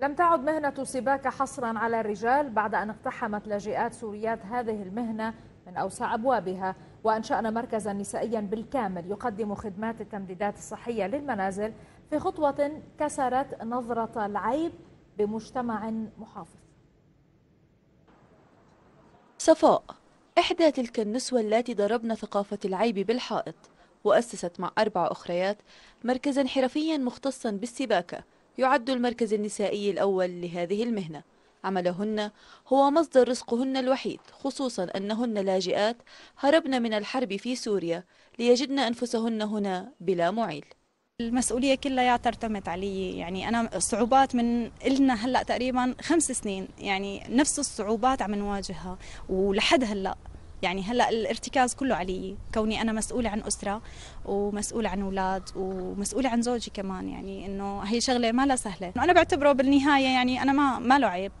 لم تعد مهنة السباكة حصرا على الرجال بعد أن اقتحمت لاجئات سوريات هذه المهنة من أوسع أبوابها وأنشأنا مركزا نسائيا بالكامل يقدم خدمات التمديدات الصحية للمنازل في خطوة كسرت نظرة العيب بمجتمع محافظ صفاء إحدى تلك النسوة التي ضربن ثقافة العيب بالحائط وأسست مع أربع أخريات مركزا حرفيا مختصا بالسباكة يعد المركز النسائي الأول لهذه المهنة عملهن هو مصدر رزقهن الوحيد خصوصا أنهن لاجئات هربن من الحرب في سوريا ليجدن أنفسهن هنا بلا معيل المسؤولية كلها ترتمت علي يعني أنا الصعوبات من إلنا هلأ تقريبا خمس سنين يعني نفس الصعوبات عم نواجهها ولحد هلأ يعني هلا الارتكاز كله علي كوني انا مسؤوله عن اسره ومسؤوله عن اولاد ومسؤوله عن زوجي كمان يعني انه هي شغله ما لها سهله انا بعتبره بالنهايه يعني انا ما ما له عيب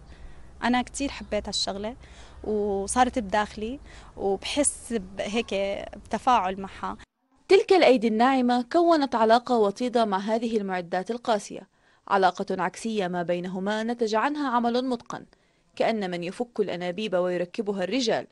انا كثير حبيت هالشغله وصارت بداخلي وبحس هيك بتفاعل معها تلك الايدي الناعمه كونت علاقه وطيده مع هذه المعدات القاسيه علاقه عكسيه ما بينهما نتج عنها عمل متقن كان من يفك الانابيب ويركبها الرجال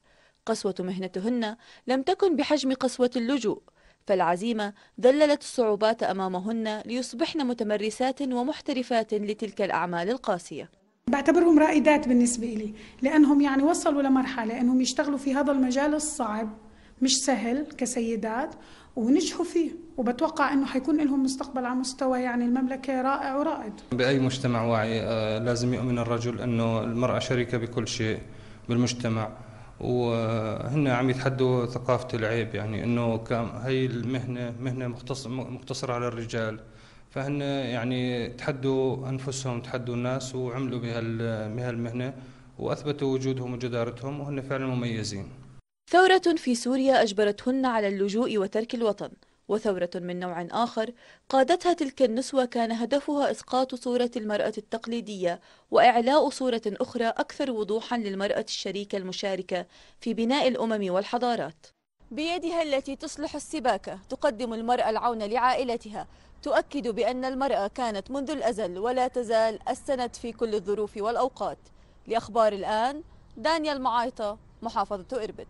قسوة مهنتهن لم تكن بحجم قسوة اللجوء فالعزيمة ذللت الصعوبات أمامهن ليصبحن متمرسات ومحترفات لتلك الأعمال القاسية بعتبرهم رائدات بالنسبة لي لأنهم يعني وصلوا لمرحلة أنهم يشتغلوا في هذا المجال الصعب مش سهل كسيدات ونجحوا فيه وبتوقع انه حيكون لهم مستقبل على مستوى يعني المملكه رائع ورائد باي مجتمع واعي آه، لازم يؤمن الرجل انه المراه شريكه بكل شيء بالمجتمع وهن عم يتحدوا ثقافة العيب يعني انه هي المهنة مهنة مقتصرة على الرجال فهن يعني تحدوا انفسهم تحدوا الناس وعملوا بهالمهنة واثبتوا وجودهم وجدارتهم وهن فعلا مميزين ثورة في سوريا أجبرتهن على اللجوء وترك الوطن وثورة من نوع آخر قادتها تلك النسوة كان هدفها إسقاط صورة المرأة التقليدية وإعلاء صورة أخرى أكثر وضوحا للمرأة الشريكة المشاركة في بناء الأمم والحضارات بيدها التي تصلح السباكة تقدم المرأة العون لعائلتها تؤكد بأن المرأة كانت منذ الأزل ولا تزال السند في كل الظروف والأوقات لأخبار الآن دانيال معايطة محافظة إربد